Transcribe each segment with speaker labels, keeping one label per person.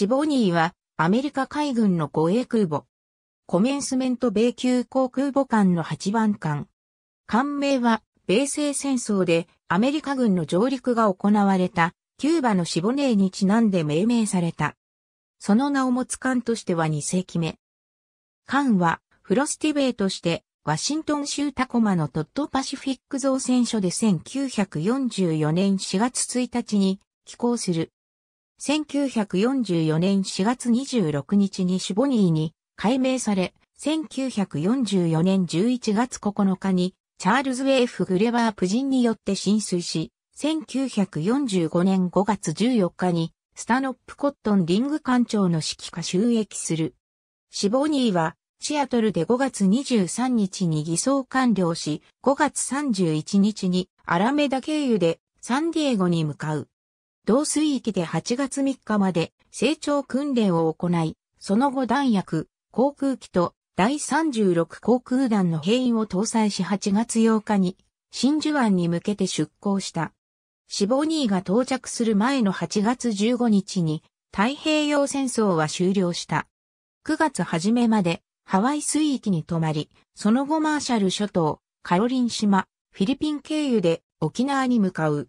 Speaker 1: シボニーは、アメリカ海軍の護衛空母。コメンスメント米級航空母艦の8番艦。艦名は、米西戦争でアメリカ軍の上陸が行われた、キューバのシボネーにちなんで命名された。その名を持つ艦としては2世紀目。艦は、フロスティベイとして、ワシントン州タコマのトッドパシフィック造船所で1944年4月1日に寄港する。1944年4月26日にシボニーに改名され、1944年11月9日にチャールズ・ウェーフ・グレバー夫人によって浸水し、1945年5月14日にスタノップ・コットン・リング艦長の指揮下収益する。シボニーはシアトルで5月23日に偽装完了し、5月31日にアラメダ経由でサンディエゴに向かう。同水域で8月3日まで成長訓練を行い、その後弾薬、航空機と第36航空団の兵員を搭載し8月8日に真珠湾に向けて出港した。死亡2位が到着する前の8月15日に太平洋戦争は終了した。9月初めまでハワイ水域に泊まり、その後マーシャル諸島、カロリン島、フィリピン経由で沖縄に向かう。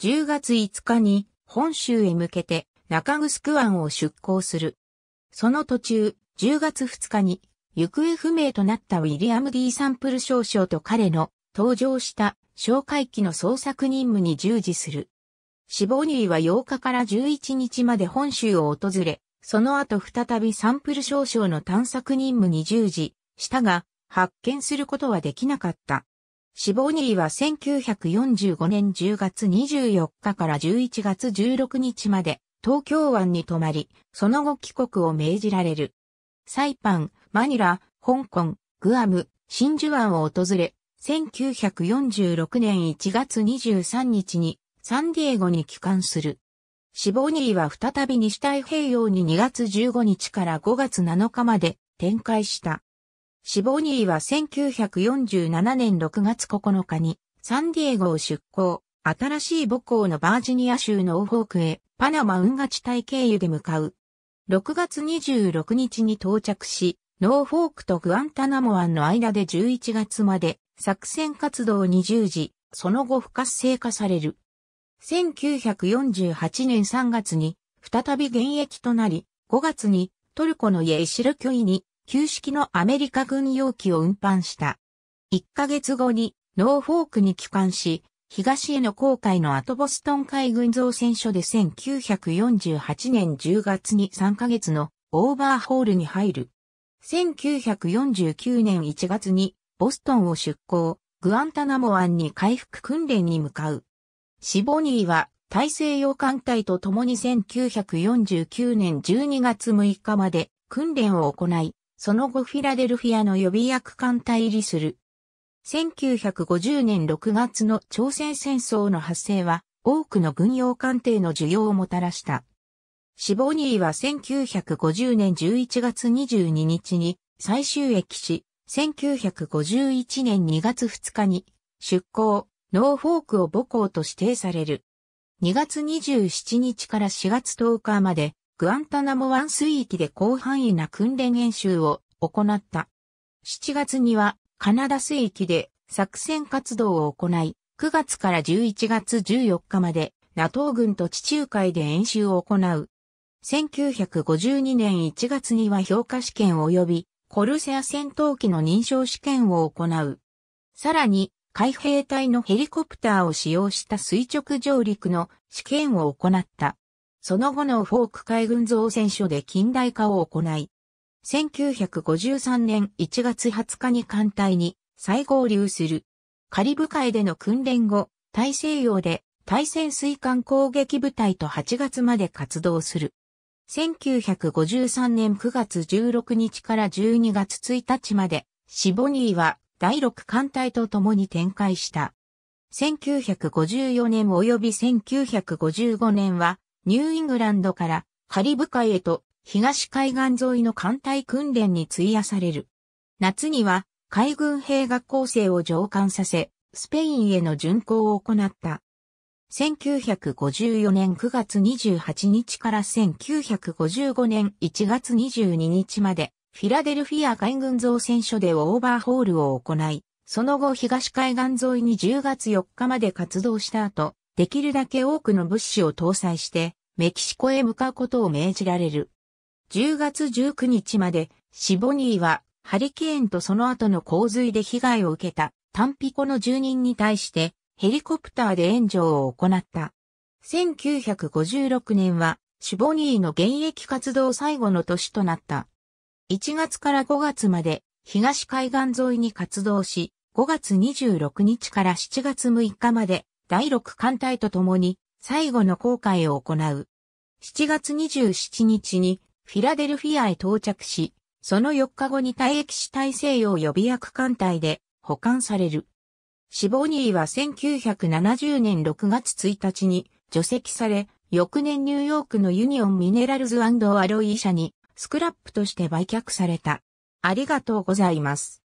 Speaker 1: 10月5日に本州へ向けて中城湾を出港する。その途中、10月2日に行方不明となったウィリアム・ D・ サンプル少将と彼の登場した哨戒機の捜索任務に従事する。死亡人は8日から11日まで本州を訪れ、その後再びサンプル少将の探索任務に従事したが、発見することはできなかった。シボニーは1945年10月24日から11月16日まで東京湾に泊まり、その後帰国を命じられる。サイパン、マニラ、香港、グアム、真珠湾を訪れ、1946年1月23日にサンディエゴに帰還する。シボニーは再び西太平洋に2月15日から5月7日まで展開した。シボニーは1947年6月9日にサンディエゴを出港、新しい母校のバージニア州のオーォークへパナマ運河地帯経由で向かう。6月26日に到着し、ノーフォークとグアンタナモ湾の間で11月まで作戦活動に従事、その後不活性化される。1948年3月に再び現役となり、5月にトルコのイェイシルョイに旧式のアメリカ軍用機を運搬した。1ヶ月後にノーフォークに帰還し、東への航海の後ボストン海軍造船所で1948年10月に3ヶ月のオーバーホールに入る。1949年1月にボストンを出港、グアンタナモ湾に回復訓練に向かう。シボニーは大西洋艦隊と共に1949年12月6日まで訓練を行い、その後フィラデルフィアの予備役艦隊入りする。1950年6月の朝鮮戦争の発生は、多くの軍用艦艇の需要をもたらした。シボニーは1950年11月22日に最終駅し、1951年2月2日に出港、ノーフォークを母港と指定される。2月27日から4月10日までグアンタナモ湾水域で広範囲な訓練演習を行った。7月にはカナダ水域で作戦活動を行い、9月から11月14日まで NATO 軍と地中海で演習を行う。1952年1月には評価試験及びコルセア戦闘機の認証試験を行う。さらに、海兵隊のヘリコプターを使用した垂直上陸の試験を行った。その後のフォーク海軍造船所で近代化を行い、1953年1月20日に艦隊に再合流する。カリブ海での訓練後、大西洋で対潜水艦攻撃部隊と8月まで活動する。1953年9月16日から12月1日まで、シボニーは第6艦隊と共に展開した。1954年及び1955年はニューイングランドからカリブ海へと東海岸沿いの艦隊訓練に費やされる。夏には海軍兵学校生を上官させ、スペインへの巡航を行った。1954年9月28日から1955年1月22日まで、フィラデルフィア海軍造船所でオーバーホールを行い、その後東海岸沿いに10月4日まで活動した後、できるだけ多くの物資を搭載してメキシコへ向かうことを命じられる。10月19日までシボニーはハリケーンとその後の洪水で被害を受けたタンピコの住人に対してヘリコプターで援助を行った。1956年はシボニーの現役活動最後の年となった。1月から5月まで東海岸沿いに活動し、5月26日から7月6日まで第六艦隊と共に最後の航海を行う。7月27日にフィラデルフィアへ到着し、その4日後に退役し大西洋予備役艦隊で保管される。死亡ニーは1970年6月1日に除籍され、翌年ニューヨークのユニオンミネラルズアロイ社にスクラップとして売却された。ありがとうございます。